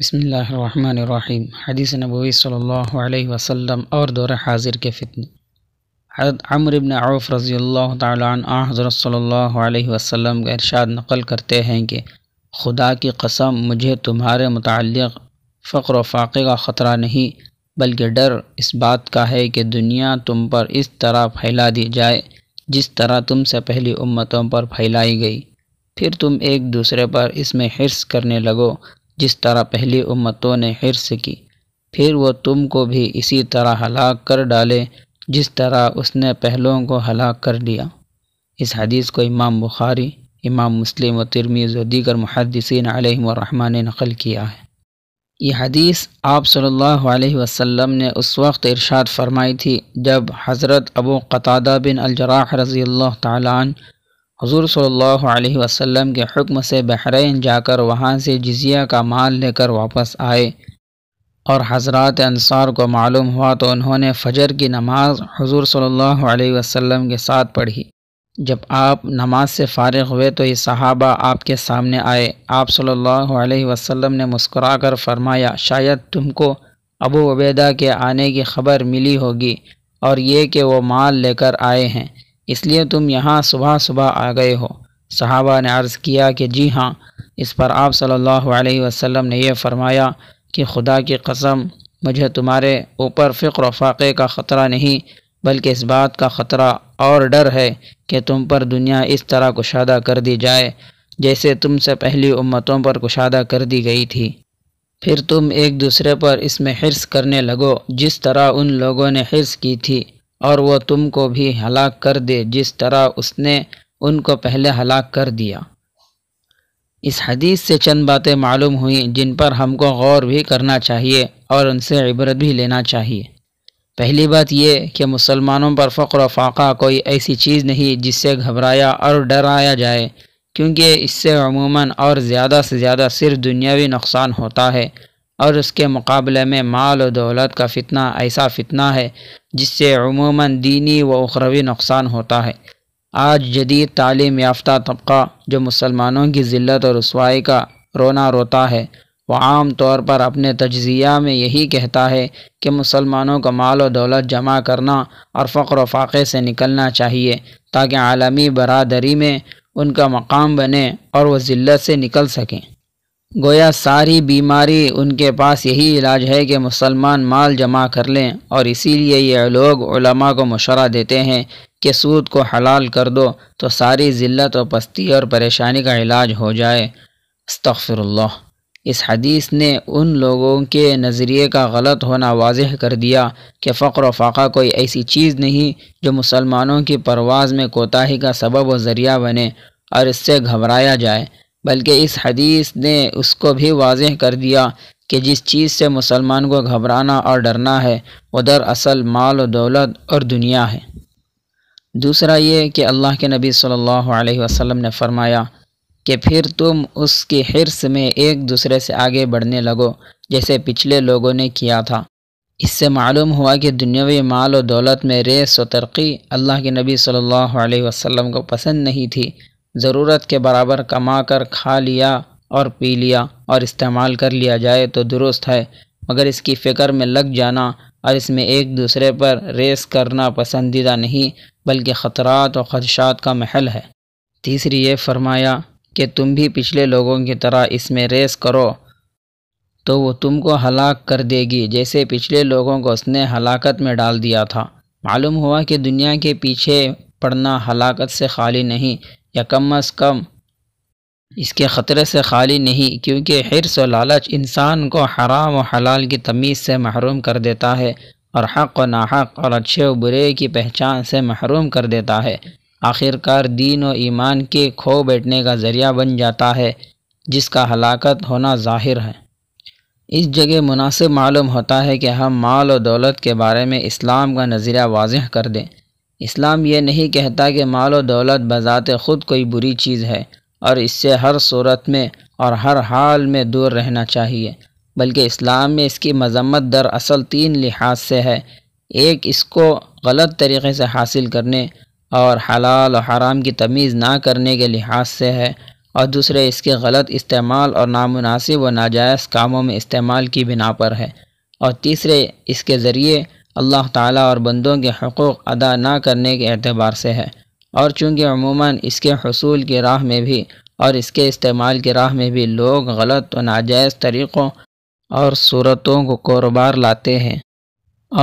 بسم اللہ الرحمن الرحیم حدیث نبوی صلی اللہ علیہ وسلم اور دور حاضر کے فتنے حضرت عمر عوف رضی اللہ تعالیٰ عنہ حضرت صلی اللہ علیہ وسلم کا ارشاد نقل کرتے ہیں کہ خدا کی قسم مجھے تمہارے متعلق فقر و فاقے کا خطرہ نہیں بلکہ ڈر اس بات کا ہے کہ دنیا تم پر اس طرح پھیلا دی جائے جس طرح تم سے پہلی امتوں پر پھیلائی گئی پھر تم ایک دوسرے پر اس میں حرص کرنے لگو جس طرح پہلی امتوں نے حرص کی پھر وہ تم کو بھی اسی طرح ہلاک کر ڈالے جس طرح اس نے پہلوں کو ہلاک کر دیا اس حدیث کو امام بخاری امام مسلم و ترمیز و دیگر محدثین علیہم الرحمٰ نے نقل کیا ہے یہ حدیث آپ صلی اللہ علیہ وسلم نے اس وقت ارشاد فرمائی تھی جب حضرت ابو قطادہ بن الجراح رضی اللہ تعالیٰ عنہ حضور صلی اللہ علیہ وسلم کے حکم سے بحرین جا کر وہاں سے جزیہ کا مال لے کر واپس آئے اور حضرات انصار کو معلوم ہوا تو انہوں نے فجر کی نماز حضور صلی اللہ علیہ وسلم کے ساتھ پڑھی جب آپ نماز سے فارغ ہوئے تو یہ صحابہ آپ کے سامنے آئے آپ صلی اللہ علیہ وسلم نے مسکرا کر فرمایا شاید تم کو ابو عبیدہ کے آنے کی خبر ملی ہوگی اور یہ کہ وہ مال لے کر آئے ہیں اس لیے تم یہاں صبح صبح آ گئے ہو صحابہ نے عرض کیا کہ جی ہاں اس پر آپ صلی اللہ علیہ وسلم نے یہ فرمایا کہ خدا کی قسم مجھے تمہارے اوپر فقر و فاقے کا خطرہ نہیں بلکہ اس بات کا خطرہ اور ڈر ہے کہ تم پر دنیا اس طرح کشادہ کر دی جائے جیسے تم سے پہلی امتوں پر کشادہ کر دی گئی تھی پھر تم ایک دوسرے پر اس میں حرص کرنے لگو جس طرح ان لوگوں نے حرص کی تھی اور وہ تم کو بھی ہلاک کر دے جس طرح اس نے ان کو پہلے ہلاک کر دیا اس حدیث سے چند باتیں معلوم ہوئیں جن پر ہم کو غور بھی کرنا چاہیے اور ان سے عبرت بھی لینا چاہیے پہلی بات یہ کہ مسلمانوں پر فقر و فاقہ کوئی ایسی چیز نہیں جس سے گھبرایا اور ڈرایا جائے کیونکہ اس سے عموماً اور زیادہ سے زیادہ صرف دنیاوی نقصان ہوتا ہے اور اس کے مقابلے میں مال و دولت کا فتنہ ایسا فتنہ ہے جس سے عموماً دینی و اخروی نقصان ہوتا ہے آج جدید تعلیم یافتہ طبقہ جو مسلمانوں کی ذلت اور رسوائی کا رونا روتا ہے وہ عام طور پر اپنے تجزیہ میں یہی کہتا ہے کہ مسلمانوں کا مال و دولت جمع کرنا اور فقر و فاقے سے نکلنا چاہیے تاکہ عالمی برادری میں ان کا مقام بنے اور وہ ذلت سے نکل سکیں گویا ساری بیماری ان کے پاس یہی علاج ہے کہ مسلمان مال جمع کر لیں اور اسی لیے یہ لوگ علماء کو مشورہ دیتے ہیں کہ سود کو حلال کر دو تو ساری ذلت و پستی اور پریشانی کا علاج ہو جائے استغفر اللہ اس حدیث نے ان لوگوں کے نظریے کا غلط ہونا واضح کر دیا کہ فقر و فاقہ کوئی ایسی چیز نہیں جو مسلمانوں کی پرواز میں کوتاہی کا سبب و ذریعہ بنے اور اس سے گھبرایا جائے بلکہ اس حدیث نے اس کو بھی واضح کر دیا کہ جس چیز سے مسلمان کو گھبرانا اور ڈرنا ہے وہ دراصل مال و دولت اور دنیا ہے دوسرا یہ کہ اللہ کے نبی صلی اللہ علیہ وسلم نے فرمایا کہ پھر تم اس کی حرص میں ایک دوسرے سے آگے بڑھنے لگو جیسے پچھلے لوگوں نے کیا تھا اس سے معلوم ہوا کہ دنیاوی مال و دولت میں ریس و ترقی اللہ کے نبی صلی اللہ علیہ وسلم کو پسند نہیں تھی ضرورت کے برابر کما کر کھا لیا اور پی لیا اور استعمال کر لیا جائے تو درست ہے مگر اس کی فکر میں لگ جانا اور اس میں ایک دوسرے پر ریس کرنا پسندیدہ نہیں بلکہ خطرات اور خدشات کا محل ہے تیسری یہ فرمایا کہ تم بھی پچھلے لوگوں کی طرح اس میں ریس کرو تو وہ تم کو ہلاک کر دے گی جیسے پچھلے لوگوں کو اس نے ہلاکت میں ڈال دیا تھا معلوم ہوا کہ دنیا کے پیچھے پڑنا ہلاکت سے خالی نہیں یا کم از کم اس کے خطرے سے خالی نہیں کیونکہ حرص و لالچ انسان کو حرام و حلال کی تمیز سے محروم کر دیتا ہے اور حق و ناحق اور اچھے و برے کی پہچان سے محروم کر دیتا ہے آخرکار دین و ایمان کے کھو بیٹھنے کا ذریعہ بن جاتا ہے جس کا ہلاکت ہونا ظاہر ہے اس جگہ مناسب معلوم ہوتا ہے کہ ہم مال و دولت کے بارے میں اسلام کا نظریہ واضح کر دیں اسلام یہ نہیں کہتا کہ مال و دولت بذات خود کوئی بری چیز ہے اور اس سے ہر صورت میں اور ہر حال میں دور رہنا چاہیے بلکہ اسلام میں اس کی مذمت در اصل تین لحاظ سے ہے ایک اس کو غلط طریقے سے حاصل کرنے اور حلال و حرام کی تمیز نہ کرنے کے لحاظ سے ہے اور دوسرے اس کے غلط استعمال اور نامناسب و ناجائز کاموں میں استعمال کی بنا پر ہے اور تیسرے اس کے ذریعے اللہ تعالیٰ اور بندوں کے حقوق ادا نہ کرنے کے اعتبار سے ہے اور چونکہ عموماً اس کے حصول کی راہ میں بھی اور اس کے استعمال کی راہ میں بھی لوگ غلط و ناجائز طریقوں اور صورتوں کو کاروبار لاتے ہیں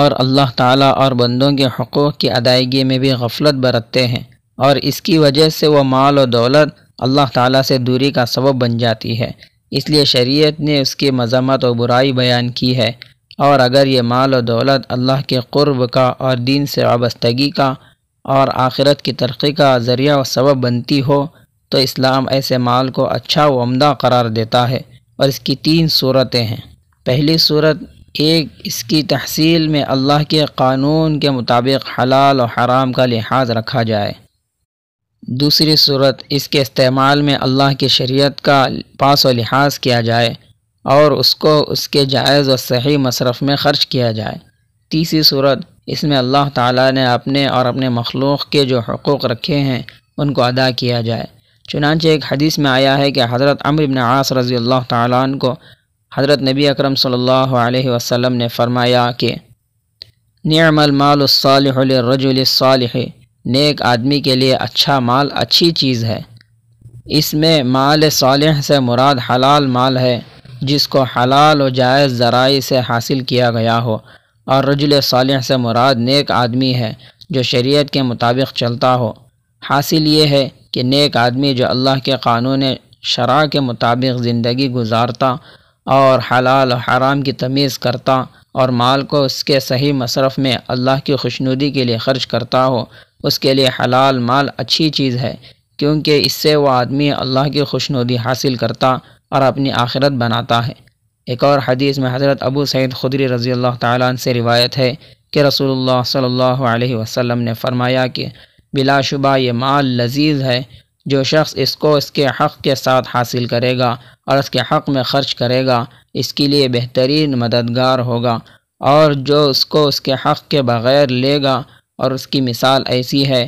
اور اللہ تعالیٰ اور بندوں کے حقوق کی ادائیگی میں بھی غفلت برتتے ہیں اور اس کی وجہ سے وہ مال و دولت اللہ تعالیٰ سے دوری کا سبب بن جاتی ہے اس لیے شریعت نے اس کی مذمت و برائی بیان کی ہے اور اگر یہ مال و دولت اللہ کے قرب کا اور دین سے وابستگی کا اور آخرت کی ترقی کا ذریعہ و سبب بنتی ہو تو اسلام ایسے مال کو اچھا و عمدہ قرار دیتا ہے اور اس کی تین صورتیں ہیں پہلی صورت ایک اس کی تحصیل میں اللہ کے قانون کے مطابق حلال و حرام کا لحاظ رکھا جائے دوسری صورت اس کے استعمال میں اللہ کی شریعت کا پاس و لحاظ کیا جائے اور اس کو اس کے جائز و صحیح مصرف میں خرچ کیا جائے تیسری صورت اس میں اللہ تعالیٰ نے اپنے اور اپنے مخلوق کے جو حقوق رکھے ہیں ان کو ادا کیا جائے چنانچہ ایک حدیث میں آیا ہے کہ حضرت عمر بن عاص رضی اللہ تعالیٰ عنہ کو حضرت نبی اکرم صلی اللہ علیہ وسلم نے فرمایا کہ نعم المال الصالح للرجل الصالح نیک آدمی کے لیے اچھا مال اچھی چیز ہے اس میں مال صالح سے مراد حلال مال ہے جس کو حلال و جائز ذرائع سے حاصل کیا گیا ہو اور رجل صالح سے مراد نیک آدمی ہے جو شریعت کے مطابق چلتا ہو حاصل یہ ہے کہ نیک آدمی جو اللہ کے قانون شرع کے مطابق زندگی گزارتا اور حلال و حرام کی تمیز کرتا اور مال کو اس کے صحیح مصرف میں اللہ کی خوشنودی کے لیے خرچ کرتا ہو اس کے لیے حلال مال اچھی چیز ہے کیونکہ اس سے وہ آدمی اللہ کی خوشنودی حاصل کرتا اور اپنی آخرت بناتا ہے ایک اور حدیث میں حضرت ابو سعید خدری رضی اللہ تعالیٰ عنہ سے روایت ہے کہ رسول اللہ صلی اللہ علیہ وسلم نے فرمایا کہ بلا شبہ یہ مال لذیذ ہے جو شخص اس کو اس کے حق کے ساتھ حاصل کرے گا اور اس کے حق میں خرچ کرے گا اس کے لیے بہترین مددگار ہوگا اور جو اس کو اس کے حق کے بغیر لے گا اور اس کی مثال ایسی ہے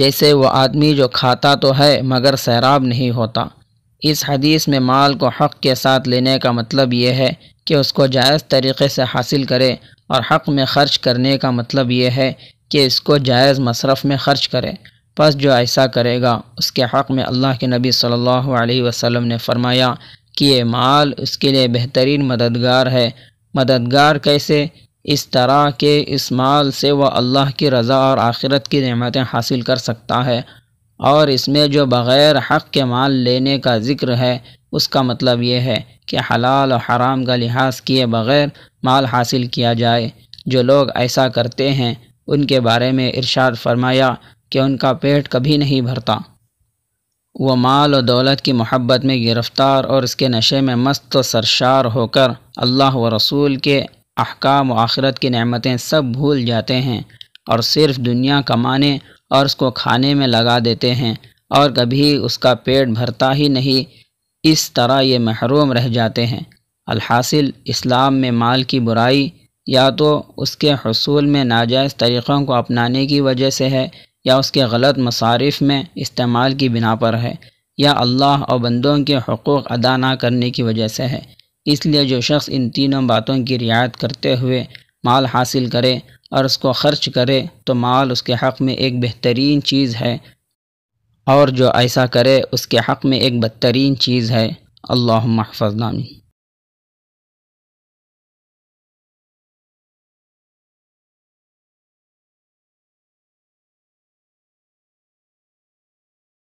جیسے وہ آدمی جو کھاتا تو ہے مگر سیراب نہیں ہوتا اس حدیث میں مال کو حق کے ساتھ لینے کا مطلب یہ ہے کہ اس کو جائز طریقے سے حاصل کرے اور حق میں خرچ کرنے کا مطلب یہ ہے کہ اس کو جائز مصرف میں خرچ کرے پس جو ایسا کرے گا اس کے حق میں اللہ کے نبی صلی اللہ علیہ وسلم نے فرمایا کہ یہ مال اس کے لیے بہترین مددگار ہے مددگار کیسے اس طرح کے اس مال سے وہ اللہ کی رضا اور آخرت کی نعمتیں حاصل کر سکتا ہے اور اس میں جو بغیر حق کے مال لینے کا ذکر ہے اس کا مطلب یہ ہے کہ حلال و حرام کا لحاظ کیے بغیر مال حاصل کیا جائے جو لوگ ایسا کرتے ہیں ان کے بارے میں ارشاد فرمایا کہ ان کا پیٹ کبھی نہیں بھرتا وہ مال و دولت کی محبت میں گرفتار اور اس کے نشے میں مست و سرشار ہو کر اللہ و رسول کے احکام و آخرت کی نعمتیں سب بھول جاتے ہیں اور صرف دنیا کمانے اور اس کو کھانے میں لگا دیتے ہیں اور کبھی اس کا پیٹ بھرتا ہی نہیں اس طرح یہ محروم رہ جاتے ہیں الحاصل اسلام میں مال کی برائی یا تو اس کے حصول میں ناجائز طریقوں کو اپنانے کی وجہ سے ہے یا اس کے غلط مصارف میں استعمال کی بنا پر ہے یا اللہ اور بندوں کے حقوق ادا نہ کرنے کی وجہ سے ہے اس لیے جو شخص ان تینوں باتوں کی رعایت کرتے ہوئے مال حاصل کرے اور اس کو خرچ کرے تو مال اس کے حق میں ایک بہترین چیز ہے اور جو ایسا کرے اس کے حق میں ایک بدترین چیز ہے اللہ محفظ نامی